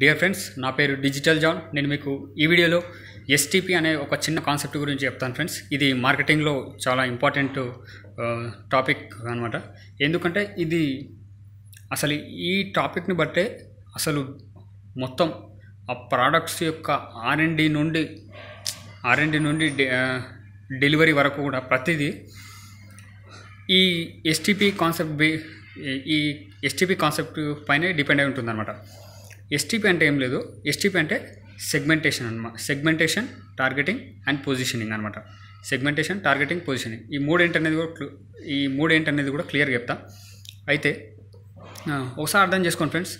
dear friends నా పేరు digital John నేను మీకు ఈ వీడియోలో ఎస్టీపీ అనే ఒక చిన్న కాన్సెప్ట్ గురించి చెప్తాను ఫ్రెండ్స్ ఇది మార్కెటింగ్లో చాలా ఇంపార్టెంట్ టాపిక్ అనమాట ఎందుకంటే ఇది అసలు ఈ టాపిక్ని బట్టే అసలు మొత్తం ఆ ప్రోడక్ట్స్ యొక్క ఆర్ఎండి నుండి ఆర్ఎండి నుండి డెలివరీ వరకు కూడా ప్రతిదీ ఈ ఎస్టీపీ కాన్సెప్ట్ ఈ ఎస్టీపీ కాన్సెప్ట్ పైనే డిపెండ్ అయి ఉంటుంది అనమాట ఎస్టీపీ అంటే ఏం లేదు ఎస్టీపీ అంటే సెగ్మెంటేషన్ అనమాట సెగ్మెంటేషన్ టార్గెటింగ్ అండ్ పొజిషనింగ్ అనమాట సెగ్మెంటేషన్ టార్గెటింగ్ పొజిషనింగ్ ఈ మూడు ఏంటనేది కూడా ఈ మూడు ఏంటనేది కూడా క్లియర్గా చెప్తా అయితే ఒకసారి అర్థం చేసుకోండి ఫ్రెండ్స్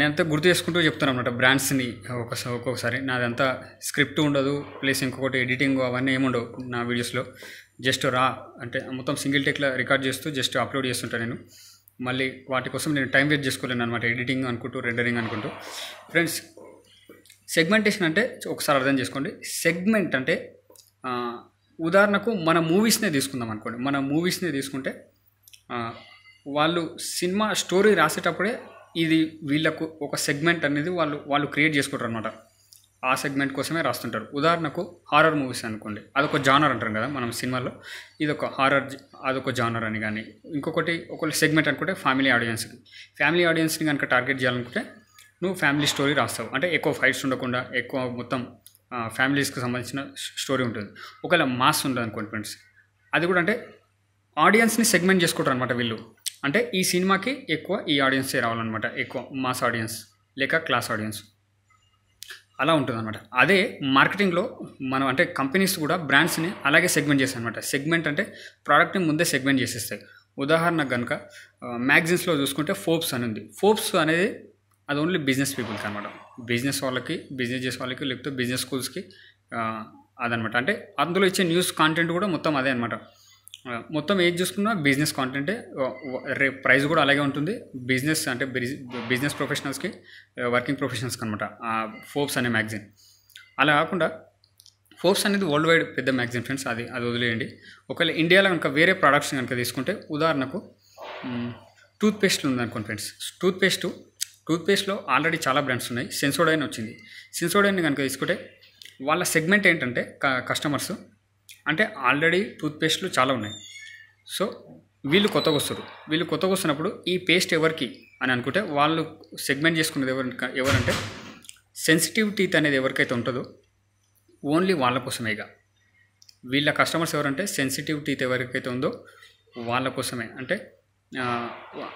నేనంతా గుర్తు చేసుకుంటూ చెప్తాను అనమాట బ్రాండ్స్ని ఒకసారి ఒక్కొక్కసారి నాదంతా స్క్రిప్ట్ ఉండదు ప్లస్ ఇంకొకటి ఎడిటింగ్ అవన్నీ ఏముండవు నా వీడియోస్లో జస్ట్ రా అంటే మొత్తం సింగిల్ టేక్లో రికార్డ్ చేస్తూ జస్ట్ అప్లోడ్ చేస్తుంటాను నేను మళ్ళీ వాటి కోసం నేను టైం వేస్ట్ చేసుకోలేను అనమాట ఎడిటింగ్ అనుకుంటూ రెండరింగ్ అనుకుంటూ ఫ్రెండ్స్ సెగ్మెంటేషన్ అంటే ఒకసారి అర్థం చేసుకోండి సెగ్మెంట్ అంటే ఉదాహరణకు మన మూవీస్నే తీసుకుందాం అనుకోండి మన మూవీస్నే తీసుకుంటే వాళ్ళు సినిమా స్టోరీ రాసేటప్పుడే ఇది వీళ్ళకు ఒక సెగ్మెంట్ అనేది వాళ్ళు వాళ్ళు క్రియేట్ చేసుకుంటారు అనమాట ఆ సెగ్మెంట్ కోసమే రాస్తుంటారు ఉదాహరణకు హారర్ మూవీస్ అనుకోండి అదొక జానర్ అంటారు కదా మనం సినిమాలో ఇదొక హారర్ అదొక జానర్ అని కానీ ఇంకొకటి ఒక సెగ్మెంట్ అనుకుంటే ఫ్యామిలీ ఆడియన్స్కి ఫ్యామిలీ ఆడియన్స్ని కనుక టార్గెట్ చేయాలనుకుంటే నువ్వు ఫ్యామిలీ స్టోరీ రాస్తావు అంటే ఎక్కువ ఫైట్స్ ఉండకుండా ఎక్కువ మొత్తం ఫ్యామిలీస్కి సంబంధించిన స్టోరీ ఉంటుంది ఒకవేళ మాస్ ఉంటుంది అనుకోండి ఫ్రెండ్స్ అది కూడా అంటే ఆడియన్స్ని సెగ్మెంట్ చేసుకుంటారు అనమాట వీళ్ళు అంటే ఈ సినిమాకి ఎక్కువ ఈ ఆడియన్సే రావాలన్నమాట ఎక్కువ మాస్ ఆడియన్స్ లేక క్లాస్ ఆడియన్స్ అలా ఉంటుంది అనమాట అదే మార్కెటింగ్లో మనం అంటే కంపెనీస్ కూడా బ్రాండ్స్ని అలాగే సెగ్మెంట్ చేస్తాయి అనమాట సెగ్మెంట్ అంటే ప్రోడక్ట్ని ముందే సెగ్మెంట్ చేసేస్తాయి ఉదాహరణకు కనుక మ్యాగజైన్స్లో చూసుకుంటే ఫోప్స్ అని ఉంది ఫోప్స్ అనేది అది ఓన్లీ బిజినెస్ పీపుల్కి అనమాట బిజినెస్ వాళ్ళకి బిజినెస్ చేసే వాళ్ళకి లేకపోతే బిజినెస్ స్కూల్స్కి అదనమాట అంటే అందులో ఇచ్చే న్యూస్ కాంటెంట్ కూడా మొత్తం అదే అనమాట మొత్తం ఏది చూసుకున్నా బిజినెస్ కాంటెంటే రే ప్రైస్ కూడా అలాగే ఉంటుంది బిజినెస్ అంటే బిజినెస్ ప్రొఫెషనల్స్కి వర్కింగ్ ప్రొఫెషనల్స్కి అనమాట ఫోర్బ్స్ అనే మ్యాగజైన్ అలా కాకుండా ఫోర్బ్స్ అనేది వరల్డ్ వైడ్ పెద్ద మ్యాగజైన్ ఫ్రెండ్స్ అది అది వదిలేయండి ఒకవేళ ఇండియాలో కనుక వేరే ప్రొడక్ట్స్ కనుక తీసుకుంటే ఉదాహరణకు టూత్పేస్ట్లు ఉందనుకోండి ఫ్రెండ్స్ టూత్పేస్టు టూత్పేస్ట్లో ఆల్రెడీ చాలా బ్రాండ్స్ ఉన్నాయి సెన్సోడైన్ వచ్చింది సెన్సోడైన్ కనుక తీసుకుంటే వాళ్ళ సెగ్మెంట్ ఏంటంటే కస్టమర్స్ అంటే ఆల్రెడీ టూత్పేస్ట్లు చాలా ఉన్నాయి సో వీళ్ళు కొత్తగా వస్తారు వీళ్ళు కొత్తగా వస్తున్నప్పుడు ఈ పేస్ట్ ఎవరికి అని అనుకుంటే వాళ్ళు సెగ్మెంట్ చేసుకునేది ఎవరు ఎవరంటే సెన్సిటివ్ టీత్ అనేది ఎవరికైతే ఉంటుందో ఓన్లీ వాళ్ళ కోసమే ఇక వీళ్ళ కస్టమర్స్ ఎవరంటే సెన్సిటివ్ టీత్ ఎవరికైతే ఉందో వాళ్ళ కోసమే అంటే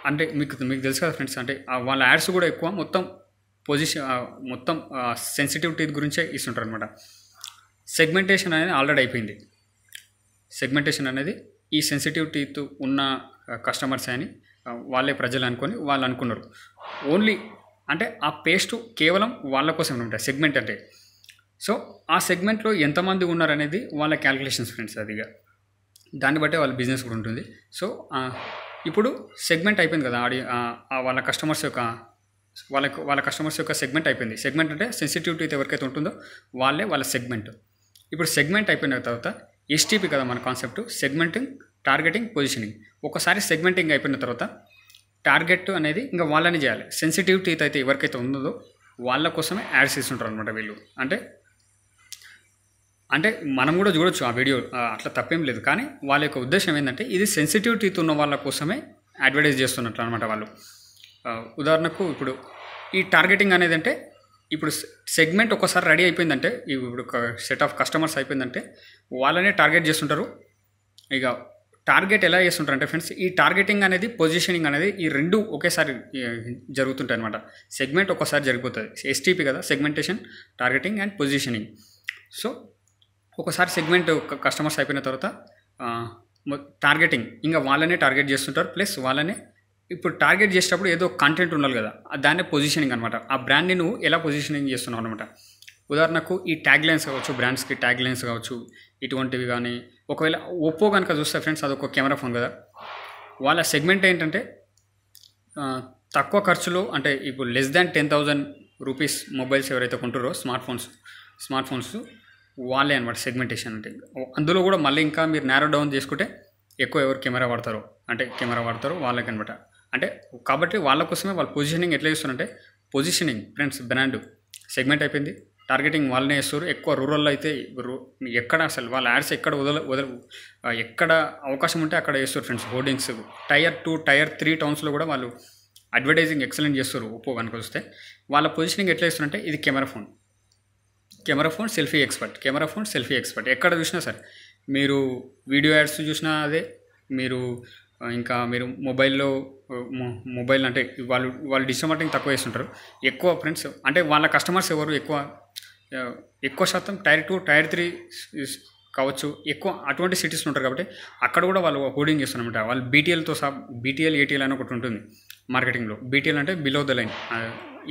అంటే మీకు మీకు తెలుసు కదా ఫ్రెండ్స్ అంటే వాళ్ళ యాడ్స్ కూడా ఎక్కువ మొత్తం పొజిషన్ మొత్తం సెన్సిటివ్ టీత్ గురించే ఇస్తుంటారు అనమాట సెగ్మెంటేషన్ అనేది ఆల్రెడీ అయిపోయింది సెగ్మెంటేషన్ అనేది ఈ సెన్సిటివిటీతో ఉన్న కస్టమర్స్ అని వాళ్ళే ప్రజలు అనుకొని వాళ్ళు అనుకున్నారు ఓన్లీ అంటే ఆ పేస్ట్ కేవలం వాళ్ళ కోసం ఉంటాయి సెగ్మెంట్ అంటే సో ఆ సెగ్మెంట్లో ఎంతమంది ఉన్నారనేది వాళ్ళ క్యాలిక్యులేషన్స్ ఫ్రెండ్స్ అదిగా దాన్ని బట్టే వాళ్ళ బిజినెస్ కూడా ఉంటుంది సో ఇప్పుడు సెగ్మెంట్ అయిపోయింది కదా ఆడి వాళ్ళ కస్టమర్స్ యొక్క వాళ్ళకు వాళ్ళ కస్టమర్స్ యొక్క సెగ్మెంట్ అయిపోయింది సెగ్మెంట్ అంటే సెన్సిటివిటీ ఎవరికైతే ఉంటుందో వాళ్ళే వాళ్ళ సెగ్మెంట్ ఇప్పుడు సెగ్మెంట్ అయిపోయిన తర్వాత ఎస్టీపీ కదా మన కాన్సెప్ట్ సెగ్మెంటింగ్ టార్గెటింగ్ పొజిషనింగ్ ఒకసారి సెగ్మెంటింగ్ అయిపోయిన తర్వాత టార్గెట్ అనేది ఇంకా వాళ్ళని చేయాలి సెన్సిటివ్ టీత్ అయితే ఎవరికైతే ఉందో వాళ్ళ కోసమే యాడ్స్ చేస్తుంటారు అనమాట వీళ్ళు అంటే అంటే మనం కూడా చూడొచ్చు ఆ వీడియో అట్లా తప్పేం లేదు కానీ వాళ్ళ యొక్క ఉద్దేశం ఏంటంటే ఇది సెన్సిటివ్ టీత్ ఉన్న వాళ్ళ కోసమే అడ్వర్టైజ్ చేస్తున్నట్లు అనమాట వాళ్ళు ఉదాహరణకు ఇప్పుడు ఈ టార్గెటింగ్ అనేది అంటే ఇప్పుడు సెగ్మెంట్ ఒకసారి రెడీ అయిపోయిందంటే ఇప్పుడు సెట్ ఆఫ్ కస్టమర్స్ అయిపోయిందంటే వాళ్ళనే టార్గెట్ చేస్తుంటారు ఇక టార్గెట్ ఎలా చేస్తుంటారంటే ఫ్రెండ్స్ ఈ టార్గెటింగ్ అనేది పొజిషనింగ్ అనేది ఈ రెండు ఒకేసారి జరుగుతుంటాయి అనమాట సెగ్మెంట్ ఒకసారి జరిగిపోతుంది ఎస్టీపీ కదా segmentation targeting and positioning so ఒకసారి సెగ్మెంట్ కస్టమర్స్ అయిపోయిన తర్వాత టార్గెటింగ్ ఇంకా వాళ్ళనే టార్గెట్ చేస్తుంటారు ప్లస్ వాళ్ళనే ఇప్పుడు టార్గెట్ చేసేటప్పుడు ఏదో కంటెంట్ ఉండాలి కదా దాన్నే పొజిషనింగ్ అనమాట ఆ బ్రాండ్ని నువ్వు ఎలా పొజిషనింగ్ చేస్తున్నావు అనమాట ఉదాహరణకు ఈ ట్యాగ్ లైన్స్ కావచ్చు బ్రాండ్స్కి ట్యాగ్ లైన్స్ కావచ్చు ఇటువంటివి కానీ ఒకవేళ ఒప్పో కనుక చూస్తే ఫ్రెండ్స్ అదొక కెమెరా ఫోన్ కదా వాళ్ళ సెగ్మెంట్ ఏంటంటే తక్కువ ఖర్చులో అంటే ఇప్పుడు less than ten thousand rupees mobiles ఎవరైతే కొంటారో స్మార్ట్ ఫోన్స్ స్మార్ట్ ఫోన్స్ వాళ్ళే అనమాట సెగ్మెంటేషన్ అంటే అందులో కూడా మళ్ళీ ఇంకా మీరు నేరో డౌన్ చేసుకుంటే ఎక్కువ ఎవరు కెమెరా వాడతారో అంటే కెమెరా వాడతారో వాళ్ళకి అనమాట అంటే కాబట్టి వాళ్ళ కోసమే వాళ్ళు పొజిషనింగ్ ఎట్లా చేస్తున్నారంటే పొజిషనింగ్ ఫ్రెండ్స్ బ్రాండ్ సెగ్మెంట్ అయిపోయింది టార్గెటింగ్ వాళ్ళనే వేస్తారు ఎక్కువ రూరల్లో అయితే ఎక్కడ అసలు వాళ్ళ యాడ్స్ ఎక్కడ వదల వదల ఎక్కడ అవకాశం ఉంటే అక్కడ వేస్తారు friends hoardings tier two tier three టౌన్స్లో కూడా వాళ్ళు అడ్వర్టైజింగ్ ఎక్సలెంట్ చేస్తారు ఒప్పో కనుక వస్తే వాళ్ళ పొజిషనింగ్ ఎట్లా ఇస్తారంటే ఇది camera phone camera phone selfie expert camera phone selfie expert ఎక్కడ చూసినా సరే మీరు వీడియో యాడ్స్ చూసినా అదే మీరు ఇంకా మీరు మొబైల్లో మొబైల్ అంటే వాళ్ళు వాళ్ళు డిస్టమార్టింగ్ తక్కువ చేస్తుంటారు ఎక్కువ ఫ్రెండ్స్ అంటే వాళ్ళ కస్టమర్స్ ఎవరు ఎక్కువ ఎక్కువ శాతం టైర్ టూ టైర్ త్రీ కావచ్చు ఎక్కువ అటువంటి సిటీస్లో ఉంటారు కాబట్టి అక్కడ కూడా వాళ్ళు హోర్డింగ్ చేస్తారనమాట వాళ్ళు బీటీఎల్తో సహా బీటీఎల్ ఏటీఎల్ అని ఒకటి ఉంటుంది మార్కెటింగ్లో బీటీఎల్ అంటే బిలో ద లైన్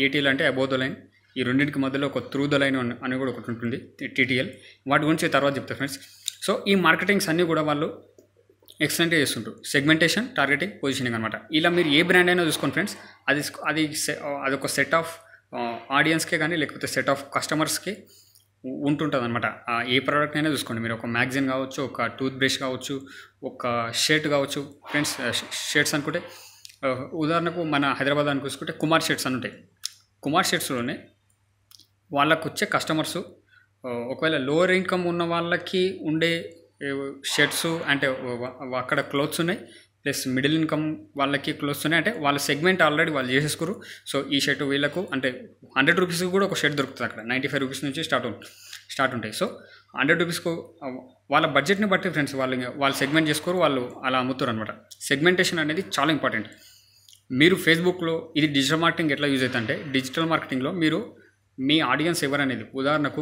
ఏటీఎల్ అంటే అబోవ్ ద లైన్ ఈ రెండింటికి మధ్యలో ఒక త్రూ ద లైన్ అని కూడా ఒకటి ఉంటుంది టీటీఎల్ వాటి గురించి తర్వాత చెప్తారు ఫ్రెండ్స్ సో ఈ మార్కెటింగ్స్ అన్నీ కూడా వాళ్ళు ఎక్సలెంట్గా చేస్తుంటారు సెగ్మెంటేషన్ టార్గెటింగ్ పొజిషనింగ్ అనమాట ఇలా మీరు ఏ బ్రాండ్ అయినా చూసుకోండి ఫ్రెండ్స్ అది అది అది ఒక సెట్ ఆఫ్ ఆడియన్స్కే కానీ లేకపోతే సెట్ ఆఫ్ కస్టమర్స్కి ఉంటుంటుంది అనమాట ఏ ప్రోడక్ట్ అయినా చూసుకోండి మీరు ఒక మ్యాగజైన్ కావచ్చు ఒక టూత్ బ్రష్ కావచ్చు ఒక షర్ట్ కావచ్చు ఫ్రెండ్స్ షర్ట్స్ అనుకుంటే ఉదాహరణకు మన హైదరాబాద్ అని చూసుకుంటే కుమార్ షర్ట్స్ అని ఉంటాయి కుమార్ షర్ట్స్లోనే వాళ్ళకు వచ్చే కస్టమర్స్ ఒకవేళ లోవర్ ఇన్కమ్ ఉన్న వాళ్ళకి ఉండే షర్ట్స్ అంటే అక్కడ క్లోత్స్ ఉన్నాయి ప్లస్ మిడిల్ ఇన్కమ్ వాళ్ళకి క్లోత్స్ ఉన్నాయి అంటే వాళ్ళ సెగ్మెంట్ ఆల్రెడీ వాళ్ళు చేసేసుకోరు సో ఈ షర్ట్ వీళ్ళకు అంటే హండ్రెడ్ రూపీస్కి కూడా ఒక షర్ట్ దొరుకుతుంది అక్కడ నైంటీ ఫైవ్ రూపీస్ నుంచి స్టార్ట్ ఉంటుంది స్టార్ట్ ఉంటాయి సో హండ్రెడ్ రూపీస్కు వాళ్ళ బడ్జెట్ని బట్టి ఫ్రెండ్స్ వాళ్ళు వాళ్ళు సెగ్మెంట్ చేసుకోరు వాళ్ళు అలా అమ్ముతారు అనమాట సెగ్మెంటేషన్ అనేది చాలా ఇంపార్టెంట్ మీరు ఫేస్బుక్లో ఇది డిజిటల్ మార్కెటింగ్ ఎట్లా యూజ్ అవుతుందంటే డిజిటల్ మార్కెటింగ్లో మీరు మీ ఆడియన్స్ ఎవరనేది ఉదాహరణకు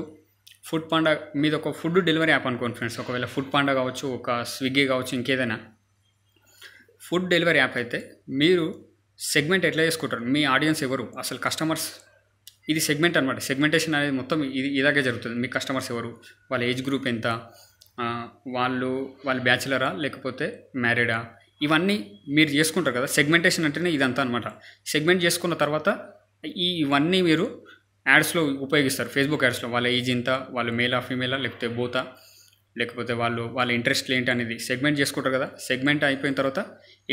ఫుడ్ పాండా మీద ఒక ఫుడ్ డెలివరీ యాప్ అనుకోండి ఫ్రెండ్స్ ఒకవేళ ఫుడ్ పాండా కావచ్చు ఒక స్విగ్గీ కావచ్చు ఇంకేదైనా ఫుడ్ డెలివరీ యాప్ అయితే మీరు సెగ్మెంట్ ఎట్లా చేసుకుంటారు మీ ఆడియన్స్ ఎవరు అసలు కస్టమర్స్ ఇది సెగ్మెంట్ అనమాట సెగ్మెంటేషన్ అనేది మొత్తం ఇది ఇలాగే జరుగుతుంది మీ కస్టమర్స్ ఎవరు వాళ్ళ ఏజ్ గ్రూప్ ఎంత వాళ్ళు వాళ్ళు బ్యాచిలరా లేకపోతే మ్యారీడా ఇవన్నీ మీరు చేసుకుంటారు కదా సెగ్మెంటేషన్ అంటేనే ఇదంతా అనమాట సెగ్మెంట్ చేసుకున్న తర్వాత ఈ ఇవన్నీ మీరు యాడ్స్లో ఉపయోగిస్తారు ఫేస్బుక్ యాడ్స్లో వాళ్ళ ఏజ్ ఇంత వాళ్ళు మేలా ఫీమేలా లేకపోతే బోతా లేకపోతే వాళ్ళు వాళ్ళ ఇంట్రెస్ట్ ఏంటి అనేది సెగ్మెంట్ చేసుకుంటారు కదా సెగ్మెంట్ అయిపోయిన తర్వాత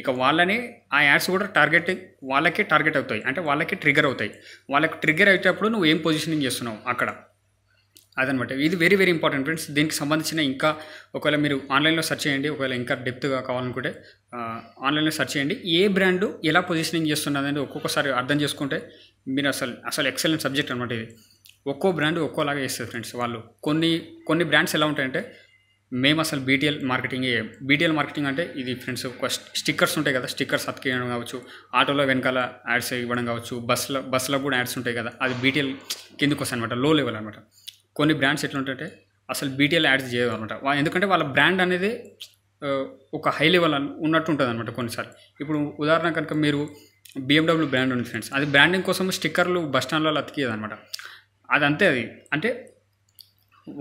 ఇక వాళ్ళని ఆ యాడ్స్ కూడా టార్గెట్ వాళ్ళకే టార్గెట్ అవుతాయి అంటే వాళ్ళకే ట్రిగర్ అవుతాయి వాళ్ళకి ట్రిగర్ అయ్యేటప్పుడు నువ్వు ఏం పొజిషనింగ్ చేస్తున్నావు అక్కడ అదనమాట ఇది వెరీ వెరీ ఇంపార్టెంట్ ఫ్రెండ్స్ దీనికి సంబంధించిన ఇంకా ఒకవేళ మీరు ఆన్లైన్లో సెర్చ్ చేయండి ఒకవేళ ఇంకా డెప్త్గా కావాలనుకుంటే ఆన్లైన్లో సెర్చ్ చేయండి ఏ బ్రాండు ఎలా పొజిషనింగ్ చేస్తున్నదని ఒక్కొక్కసారి అర్థం చేసుకుంటే మీరు అసలు అసలు ఎక్సలెంట్ సబ్జెక్ట్ అనమాట ఇది ఒక్కో బ్రాండ్ ఒక్కోలాగా చేస్తారు ఫ్రెండ్స్ వాళ్ళు కొన్ని కొన్ని బ్రాండ్స్ ఎలా ఉంటాయంటే మేము అసలు బీటీఎల్ మార్కెటింగ్ బీటీఎల్ మార్కెటింగ్ అంటే ఇది ఫ్రెండ్స్ ఒక స్టిక్కర్స్ ఉంటాయి కదా స్టిక్కర్స్ అతికేయడం కావచ్చు ఆటోలో వెనకాల యాడ్స్ ఇవ్వడం కావచ్చు బస్సులో బస్సులో కూడా యాడ్స్ ఉంటాయి కదా అది బీటీఎల్ కిందకు వస్తాయి అనమాట లో లెవెల్ అనమాట కొన్ని బ్రాండ్స్ ఎట్లుంటే అసలు బీటీఎల్ యాడ్స్ చేయదు అనమాట ఎందుకంటే వాళ్ళ బ్రాండ్ అనేది ఒక హై లెవెల్ ఉన్నట్టు ఉంటుంది అనమాట కొన్నిసార్లు ఇప్పుడు ఉదాహరణ కనుక మీరు బిఎండబ్ల్యూ బ్రాండ్ ఉంది ఫ్రెండ్స్ అది బ్రాండింగ్ కోసం స్టిక్కర్లు బస్ స్టాండ్లలో అతికేది అనమాట అది అంతే అది అంటే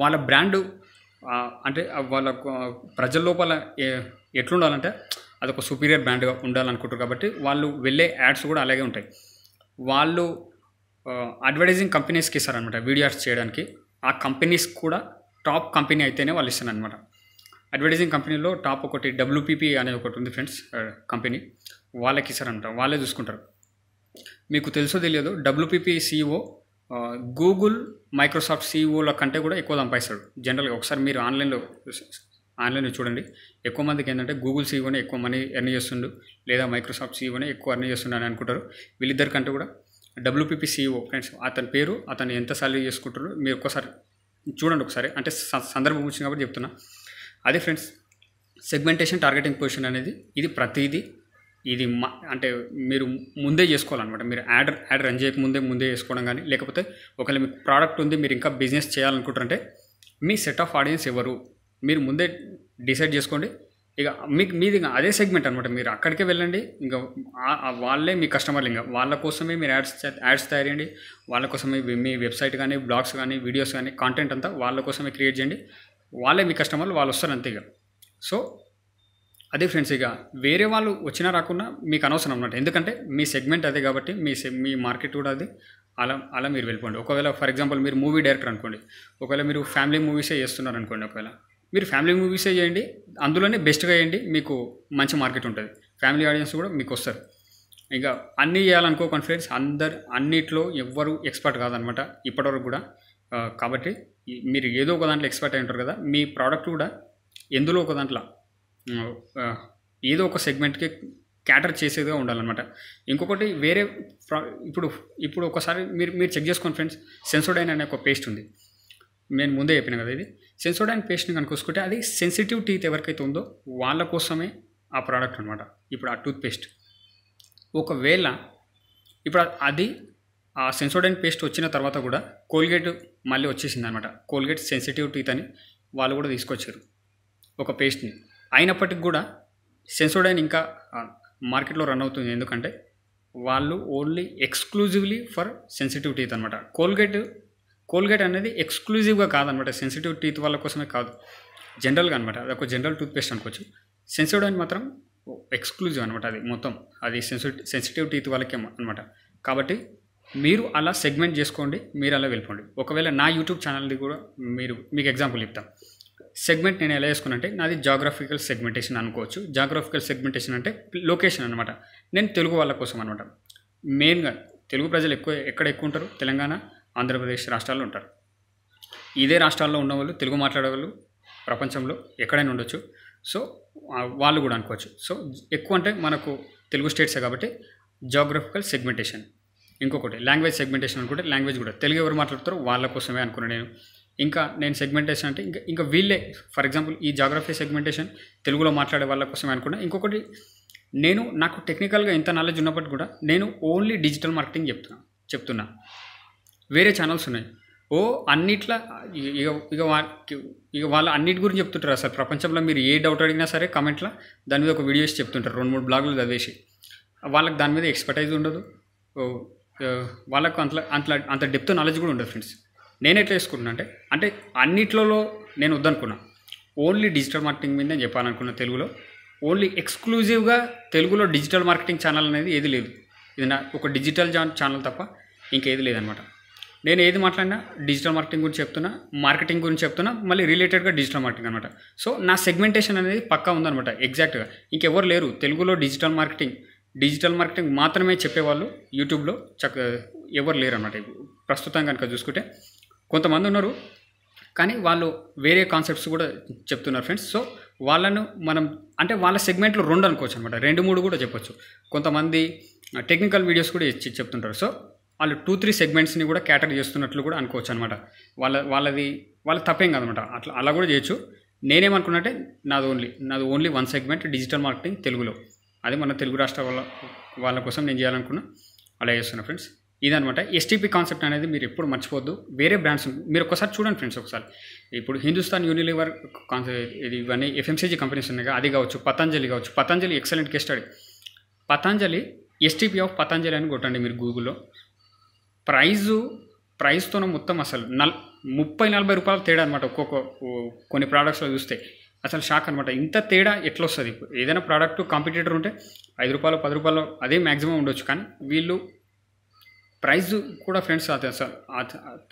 వాళ్ళ బ్రాండ్ అంటే వాళ్ళ ప్రజల లోపల ఎట్లుండాలంటే ఒక సుపీరియర్ బ్రాండ్గా ఉండాలనుకుంటారు కాబట్టి వాళ్ళు వెళ్ళే యాడ్స్ కూడా అలాగే ఉంటాయి వాళ్ళు అడ్వర్టైజింగ్ కంపెనీస్కి ఇస్తారనమాట వీడియో యాడ్స్ చేయడానికి ఆ కంపెనీస్ కూడా టాప్ కంపెనీ అయితేనే వాళ్ళు ఇస్తాను అనమాట అడ్వర్టైజింగ్ కంపెనీలో టాప్ ఒకటి డబ్ల్యూపీపీ అనేది ఒకటి ఉంది ఫ్రెండ్స్ కంపెనీ వాళ్ళకి ఇస్తారంట వాళ్ళే చూసుకుంటారు మీకు తెలుసో తెలియదు డబ్ల్యూపీపీ సీఈఓ గూగుల్ మైక్రోసాఫ్ట్ సీఈఓల కంటే కూడా ఎక్కువ సంపాదిస్తాడు జనరల్గా ఒకసారి మీరు ఆన్లైన్లో ఆన్లైన్లో చూడండి ఎక్కువ మందికి ఏంటంటే గూగుల్ సీఈఓనే e ఎక్కువ మనీ ఎర్న్ చేస్తుండు లేదా మైక్రోసాఫ్ట్ సీఈఓనే e ఎక్కువ ఎర్న్ చేస్తుండని అనుకుంటారు వీళ్ళిద్దరి కంటే కూడా డబ్ల్యూపీపీ సీఈఓ ఫ్రెండ్స్ e అతని పేరు అతను ఎంత సాలరీ చేసుకుంటారు మీరు ఒక్కసారి చూడండి ఒకసారి అంటే సందర్భం వచ్చింది కాబట్టి చెప్తున్నా అదే ఫ్రెండ్స్ సెగ్మెంటేషన్ టార్గెటింగ్ పొజిషన్ అనేది ఇది ప్రతిదీ ఇది అంటే మీరు ముందే చేసుకోవాలన్నమాట మీరు యాడ్ యాడ్ రన్ చేయకముందే ముందే చేసుకోవడం కానీ లేకపోతే ఒకవేళ మీకు ప్రోడక్ట్ ఉంది మీరు ఇంకా బిజినెస్ చేయాలనుకుంటారంటే మీ సెట్ ఆఫ్ ఆడియన్స్ ఎవరు మీరు ముందే డిసైడ్ చేసుకోండి ఇక మీకు మీది అదే సెగ్మెంట్ అనమాట మీరు అక్కడికే వెళ్ళండి ఇంకా వాళ్ళే మీ కస్టమర్లు ఇంకా వాళ్ళ కోసమే మీరు యాడ్స్ యాడ్స్ తయారు చేయండి వాళ్ళ కోసమే మీ వెబ్సైట్ కానీ బ్లాగ్స్ కానీ వీడియోస్ కానీ కాంటెంట్ అంతా వాళ్ళ కోసమే క్రియేట్ చేయండి వాళ్ళే మీ కస్టమర్లు వాళ్ళు వస్తారు అంతే ఇక సో అదే ఫ్రెండ్స్ ఇక వేరే వాళ్ళు వచ్చినా రాకుండా మీకు అనవసరం అనమాట ఎందుకంటే మీ సెగ్మెంట్ అదే కాబట్టి మీ మీ మార్కెట్ కూడా అది అలా అలా మీరు వెళ్ళిపోండి ఒకవేళ ఫర్ ఎగ్జాంపుల్ మీరు మూవీ డైరెక్టర్ అనుకోండి ఒకవేళ మీరు ఫ్యామిలీ మూవీసే చేస్తున్నారు అనుకోండి ఒకవేళ మీరు ఫ్యామిలీ మూవీసే చేయండి అందులోనే బెస్ట్గా చేయండి మీకు మంచి మార్కెట్ ఉంటుంది ఫ్యామిలీ ఆడియన్స్ కూడా మీకు వస్తారు ఇంకా అన్నీ చేయాలనుకోకండి ఫ్రెండ్స్ అందరు అన్నిట్లో ఎవ్వరు ఎక్స్పర్ట్ కాదనమాట ఇప్పటివరకు కూడా కాబట్టి మీరు ఏదో ఒక దాంట్లో ఎక్స్పర్ట్ అయి ఉంటారు కదా మీ ప్రోడక్ట్ కూడా ఎందులో ఒక దాంట్లో ఏదో ఒక సెగ్మెంట్కి క్యాటర్ చేసేదిగా ఉండాలన్నమాట ఇంకొకటి వేరే ఇప్పుడు ఇప్పుడు ఒకసారి మీరు మీరు చెక్ చేసుకోండి ఫ్రెండ్స్ సెన్సోడైన్ అనే ఒక పేస్ట్ ఉంది నేను ముందే చెప్పిన కదా ఇది సెన్సోడైన్ అండ్ పేస్ట్ని కనుకోసుకుంటే అది సెన్సిటివ్ టీత్ ఎవరికైతే ఉందో వాళ్ళ కోసమే ఆ ప్రోడక్ట్ అనమాట ఇప్పుడు ఆ టూత్ పేస్ట్ ఒకవేళ ఇప్పుడు అది ఆ సెన్సోడైన్ పేస్ట్ వచ్చిన తర్వాత కూడా కోల్గేట్ మళ్ళీ వచ్చేసింది అనమాట కోల్గేట్ సెన్సిటివ్ టీత్ అని వాళ్ళు కూడా తీసుకొచ్చారు ఒక పేస్ట్ని అయినప్పటికి కూడా సెన్సోడైన్ ఇంకా మార్కెట్లో రన్ అవుతుంది ఎందుకంటే వాళ్ళు only exclusively for sensitive teeth అనమాట కోల్గేట్ కోల్గేట్ అనేది ఎక్స్క్లూజివ్గా కాదనమాట సెన్సిటివ్ టీత్ వాళ్ళ కోసమే కాదు జనరల్గా అనమాట అది ఒక జనరల్ టూత్పేస్ట్ అనుకోవచ్చు సెన్సిటివ్ అని మాత్రం ఎక్స్క్లూజివ్ అనమాట అది మొత్తం అది సెన్సిటివ్ సెన్సిటివ్ టీత్ వాళ్ళకే అనమాట కాబట్టి మీరు అలా సెగ్మెంట్ చేసుకోండి మీరు అలా వెళ్ళిపోండి ఒకవేళ నా యూట్యూబ్ ఛానల్ది కూడా మీరు మీకు ఎగ్జాంపుల్ చెప్తాను సెగ్మెంట్ నేను ఎలా వేసుకున్నంటే నాది జాగ్రఫికల్ సెగ్మెంటేషన్ అనుకోవచ్చు జాగ్రఫికల్ సెగ్మెంటేషన్ అంటే లొకేషన్ అనమాట నేను తెలుగు వాళ్ళ కోసం అనమాట మెయిన్గా తెలుగు ప్రజలు ఎక్కువ ఎక్కడ ఎక్కువ ఉంటారు తెలంగాణ ఆంధ్రప్రదేశ్ రాష్ట్రాల్లో ఉంటారు ఇదే రాష్ట్రాల్లో ఉన్న వాళ్ళు తెలుగు మాట్లాడేవాళ్ళు ప్రపంచంలో ఎక్కడైనా ఉండొచ్చు సో వాళ్ళు కూడా అనుకోవచ్చు సో ఎక్కువ అంటే మనకు తెలుగు స్టేట్సే కాబట్టి జాగ్రఫికల్ సెగ్మెంటేషన్ ఇంకొకటి లాంగ్వేజ్ సెగ్మెంటేషన్ అనుకుంటే లాంగ్వేజ్ కూడా తెలుగు ఎవరు మాట్లాడతారో వాళ్ళ కోసమే అనుకున్నాను నేను ఇంకా నేను సెగ్మెంటేషన్ అంటే ఇంకా ఇంకా వీళ్ళే ఫర్ ఎగ్జాంపుల్ ఈ జాగ్రఫీ సెగ్మెంటేషన్ తెలుగులో మాట్లాడే వాళ్ళ కోసమే అనుకున్నా ఇంకొకటి నేను నాకు టెక్నికల్గా ఎంత నాలెడ్జ్ ఉన్నప్పటికీ కూడా నేను ఓన్లీ డిజిటల్ మార్కెటింగ్ చెప్తున్నా చెప్తున్నా వేరే ఛానల్స్ ఉన్నాయి ఓ అన్నిట్లా ఇక ఇక ఇక వాళ్ళు అన్నిటి గురించి చెప్తుంటారు అసలు ప్రపంచంలో మీరు ఏ డౌట్ అడిగినా సరే కమెంట్లో దాని మీద ఒక వీడియోస్ చెప్తుంటారు రెండు మూడు బ్లాగులు చదివేసి వాళ్ళకి దాని మీద ఎక్స్పర్టైజ్ ఉండదు వాళ్ళకు అంత అంత అంత డెప్త్ నాలెడ్జ్ కూడా ఉండదు ఫ్రెండ్స్ నేను ఎట్లా వేసుకుంటున్నా అంటే అంటే అన్నిట్లలో నేను వద్దనుకున్నా ఓన్లీ డిజిటల్ మార్కెటింగ్ మీద నేను చెప్పాలనుకున్నా తెలుగులో ఓన్లీ ఎక్స్క్లూజివ్గా తెలుగులో డిజిటల్ మార్కెటింగ్ ఛానల్ అనేది ఏది లేదు ఇది నా ఒక డిజిటల్ ఛానల్ తప్ప ఇంకేది లేదనమాట నేను ఏది మాట్లాడినా డిజిటల్ మార్కెటింగ్ గురించి చెప్తున్నా మార్కెటింగ్ గురించి చెప్తున్నా మళ్ళీ రిలేటెడ్గా డిజిటల్ మార్కెటింగ్ అనమాట సో నా సెగ్మెంటేషన్ అనేది పక్కా ఉందనమాట ఎగ్జాక్ట్గా ఇంకెవరు లేరు తెలుగులో డిజిటల్ మార్కెటింగ్ డిజిటల్ మార్కెటింగ్ మాత్రమే చెప్పేవాళ్ళు యూట్యూబ్లో చక్క ఎవరు లేరు అనమాట ప్రస్తుతం కనుక చూసుకుంటే కొంతమంది ఉన్నారు కానీ వాళ్ళు వేరే కాన్సెప్ట్స్ కూడా చెప్తున్నారు ఫ్రెండ్స్ సో వాళ్ళను మనం అంటే వాళ్ళ సెగ్మెంట్లో రెండు అనుకోవచ్చు అనమాట రెండు మూడు కూడా చెప్పొచ్చు కొంతమంది టెక్నికల్ వీడియోస్ కూడా చెప్తుంటారు సో వాళ్ళు టూ త్రీ సెగ్మెంట్స్ని కూడా క్యాటర్ చేస్తున్నట్లు కూడా అనుకోవచ్చు అనమాట వాళ్ళ వాళ్ళది వాళ్ళ తప్పేం కదనమాట అట్లా అలా కూడా చేయొచ్చు నేనేమనుకున్నట్టే నాది ఓన్లీ నాది only one segment digital marketing తెలుగులో అది మన తెలుగు రాష్ట్ర వాళ్ళ వాళ్ళ కోసం నేను చేయాలనుకున్నా అలా చేస్తున్నా ఫ్రెండ్స్ ఇదనమాట ఎస్టీపీ కాన్సెప్ట్ అనేది మీరు ఎప్పుడు మర్చిపోద్దు వేరే బ్రాండ్స్ మీరు ఒకసారి చూడండి ఫ్రెండ్స్ ఒకసారి ఇప్పుడు హిందుస్థాన్ యూనిలివర్ కాన్సెప్ట్ ఇది ఇవన్నీ ఎఫ్ఎంసీజీ కంపెనీస్ ఉన్నాయి అది కావచ్చు పతంజలి కావచ్చు Patanjali excellent case study Patanjali STP of Patanjali అని కొట్టండి మీరు గూగుల్లో ప్రైజు ప్రైస్తోనే మొత్తం అసలు నల్ ముప్పై నలభై రూపాయల తేడా అనమాట ఒక్కొక్క కొన్ని ప్రోడక్ట్స్లో చూస్తే అసలు షాక్ అనమాట ఇంత తేడా ఎట్లా వస్తుంది ఏదైనా ప్రోడక్ట్ కాంపిటేటర్ ఉంటే ఐదు రూపాయలు పది రూపాయలు అదే మ్యాక్సిమం ఉండొచ్చు కానీ వీళ్ళు ప్రైస్ కూడా ఫ్రెండ్స్ అసలు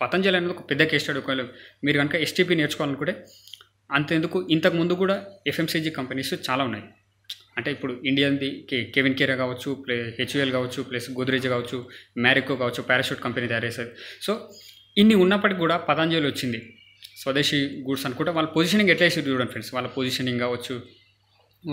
పతంజలి అనేది ఒక పెద్ద కేస్ స్టడీ ఒకవేళ మీరు కనుక ఎస్టీపీ నేర్చుకోవాలనుకుంటే అంతెందుకు ఇంతకు ముందు కూడా ఎఫ్ఎంసీజీ కంపెనీస్ చాలా ఉన్నాయి అంటే ఇప్పుడు ఇండియన్ది కెవిన్ కేరా కావచ్చు ప్లే హెచ్యుఎల్ e కావచ్చు ప్లస్ గోద్రేజ్ కావచ్చు మ్యారికో కావచ్చు పారాషూట్ కంపెనీ తయారు చేసేది సో ఇన్ని ఉన్నప్పటికీ కూడా పతంజలి వచ్చింది స్వదేశీ గూడ్స్ అనుకుంటే వాళ్ళ పొజిషనింగ్ ఎట్లా వేసారు చూడండి ఫ్రెండ్స్ వాళ్ళ పొజిషనింగ్ కావచ్చు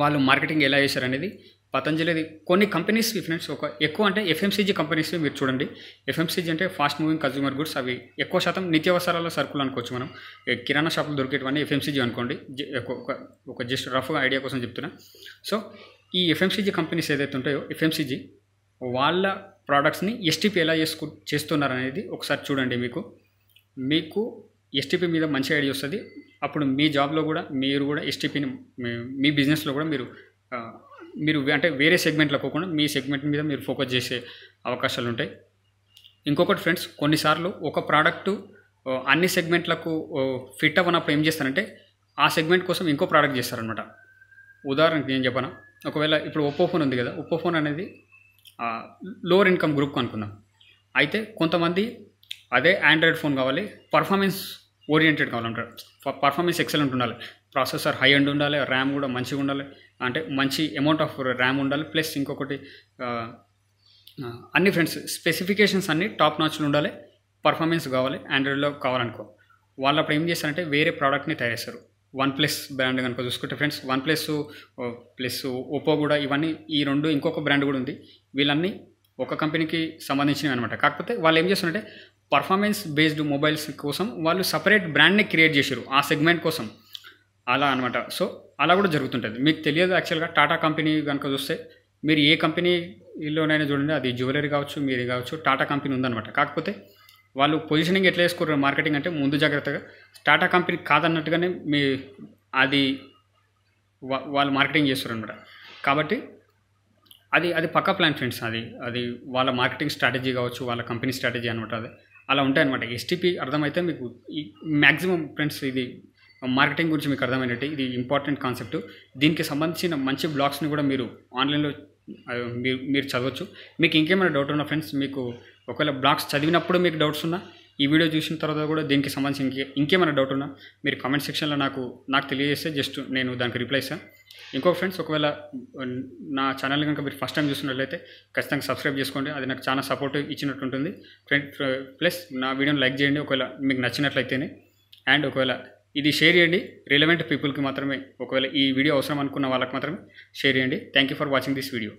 వాళ్ళు మార్కెటింగ్ ఎలా చేశారు అనేది పతంజలిది కొన్ని కంపెనీస్ ఫ్రెండ్స్ ఒక ఎక్కువ అంటే ఎఫ్ఎంసీజీ కంపెనీస్ మీరు చూడండి ఎఫ్ఎంసీజీ అంటే ఫాస్ట్ మూవింగ్ కన్జ్యూమర్ గుడ్స్ అవి ఎక్కువ శాతం నిత్యావసరాల సరుకులు అనుకోవచ్చు మనం కిరాణా షాపులు దొరికేటువంటి ఎఫ్ఎంసీజీ అనుకోండి ఒక జస్ట్ రఫ్గా ఐడియా కోసం చెప్తున్నా సో ఈ ఎఫ్ఎంసీజీ కంపెనీస్ ఏదైతే ఉంటాయో ఎఫ్ఎంసీజీ వాళ్ళ ప్రోడక్ట్స్ని ఎస్టీపీ ఎలా చేసుకు చేస్తున్నారు అనేది ఒకసారి చూడండి మీకు మీకు ఎస్టీపీ మీద మంచి ఐడియా వస్తుంది అప్పుడు మీ జాబ్లో కూడా మీరు కూడా ఎస్టీపీని మీ బిజినెస్లో కూడా మీరు మీరు అంటే వేరే సెగ్మెంట్లో పోకుండా మీ సెగ్మెంట్ మీద మీరు ఫోకస్ చేసే అవకాశాలు ఉంటాయి ఇంకొకటి ఫ్రెండ్స్ కొన్నిసార్లు ఒక ప్రోడక్ట్ అన్ని సెగ్మెంట్లకు ఫిట్ అవ్వనప్పుడు ఏం చేస్తారంటే ఆ సెగ్మెంట్ కోసం ఇంకో ప్రోడక్ట్ చేస్తారనమాట ఉదాహరణకి నేను చెప్పనా ఒకవేళ ఇప్పుడు ఒప్పో ఫోన్ ఉంది కదా ఒప్పో ఫోన్ అనేది లోవర్ ఇన్కమ్ గ్రూప్ అనుకుందాం అయితే కొంతమంది అదే ఆండ్రాయిడ్ ఫోన్ కావాలి పర్ఫార్మెన్స్ ఓరియంటెడ్ కావాలంటారు పర్ఫార్మెన్స్ ఎక్సలెంట్ ఉండాలి ప్రాసెసర్ హై అండ్ ఉండాలి ర్యామ్ కూడా మంచిగా ఉండాలి అంటే మంచి అమౌంట్ ఆఫ్ ర్యామ్ ఉండాలి ప్లస్ ఇంకొకటి అన్ని ఫ్రెండ్స్ స్పెసిఫికేషన్స్ అన్ని టాప్ నాచ్లు ఉండాలి పర్ఫార్మెన్స్ కావాలి ఆండ్రాయిడ్లో కావాలనుకో వాళ్ళు అప్పుడు ఏం చేస్తారంటే వేరే ప్రోడక్ట్ని తయారు చేస్తారు వన్ ప్లస్ బ్రాండ్ కనుక చూసుకుంటే friends OnePlus plus Oppo కూడా ఇవన్నీ ఈ రెండు ఇంకొక బ్రాండ్ కూడా ఉంది వీళ్ళన్నీ ఒక కంపెనీకి సంబంధించినవి అనమాట కాకపోతే వాళ్ళు ఏం చేస్తున్నారంటే పర్ఫార్మెన్స్ బేస్డ్ మొబైల్స్ కోసం వాళ్ళు సపరేట్ బ్రాండ్ని క్రియేట్ చేశారు ఆ సెగ్మెంట్ కోసం అలా అనమాట సో అలా కూడా జరుగుతుంటుంది మీకు తెలియదు యాక్చువల్గా టాటా కంపెనీ కనుక చూస్తే మీరు ఏ కంపెనీలోనైనా చూడండి అది జ్యువెలరీ కావచ్చు మీరు కావచ్చు టాటా కంపెనీ ఉందన్నమాట కాకపోతే వాళ్ళు పొజిషనింగ్ ఎట్లా వేసుకోరు మార్కెటింగ్ అంటే ముందు జాగ్రత్తగా టాటా కంపెనీ కాదన్నట్టుగానే మీ అది వాళ్ళు మార్కెటింగ్ చేస్తారు అనమాట కాబట్టి అది అది పక్క ప్లాన్ ఫ్రెండ్స్ అది అది వాళ్ళ మార్కెటింగ్ స్ట్రాటజీ కావచ్చు వాళ్ళ కంపెనీ స్ట్రాటజీ అనమాట అది అలా ఉంటాయి అనమాట ఎస్టీపీ అర్థమైతే మీకు ఈ మ్యాక్సిమం ఫ్రెండ్స్ ఇది మార్కెటింగ్ గురించి మీకు అర్థమైనట్టు ఇది ఇంపార్టెంట్ కాన్సెప్ట్ దీనికి సంబంధించిన మంచి బ్లాగ్స్ని కూడా మీరు ఆన్లైన్లో మీరు మీరు చదవచ్చు మీకు ఇంకేమైనా డౌట్ ఉన్నా ఫ్రెండ్స్ మీకు ఒకవేళ బ్లాగ్స్ చదివినప్పుడు మీకు డౌట్స్ ఉన్నా ఈ వీడియో చూసిన తర్వాత కూడా దీనికి సంబంధించి ఇంకే ఇంకేమైనా డౌట్ ఉన్నా మీరు కామెంట్ సెక్షన్లో నాకు నాకు తెలియజేస్తే జస్ట్ నేను దానికి రిప్లై ఇస్తాను ఇంకో ఫ్రెండ్స్ ఒకవేళ నా ఛానల్ కనుక మీరు ఫస్ట్ టైం చూసినట్లయితే ఖచ్చితంగా సబ్స్క్రైబ్ చేసుకోండి అది నాకు చాలా సపోర్ట్ ఇచ్చినట్టు ఉంటుంది ఫ్రెండ్ ప్లస్ నా వీడియోని లైక్ చేయండి ఒకవేళ మీకు నచ్చినట్లయితేనే అండ్ ఒకవేళ ఇది షేర్ చేయండి రిలవెంట్ పీపుల్కి మాత్రమే ఒకవేళ ఈ వీడియో అవసరం అనుకున్న వాళ్ళకి మాత్రమే షేర్ చేయండి thank you for watching this video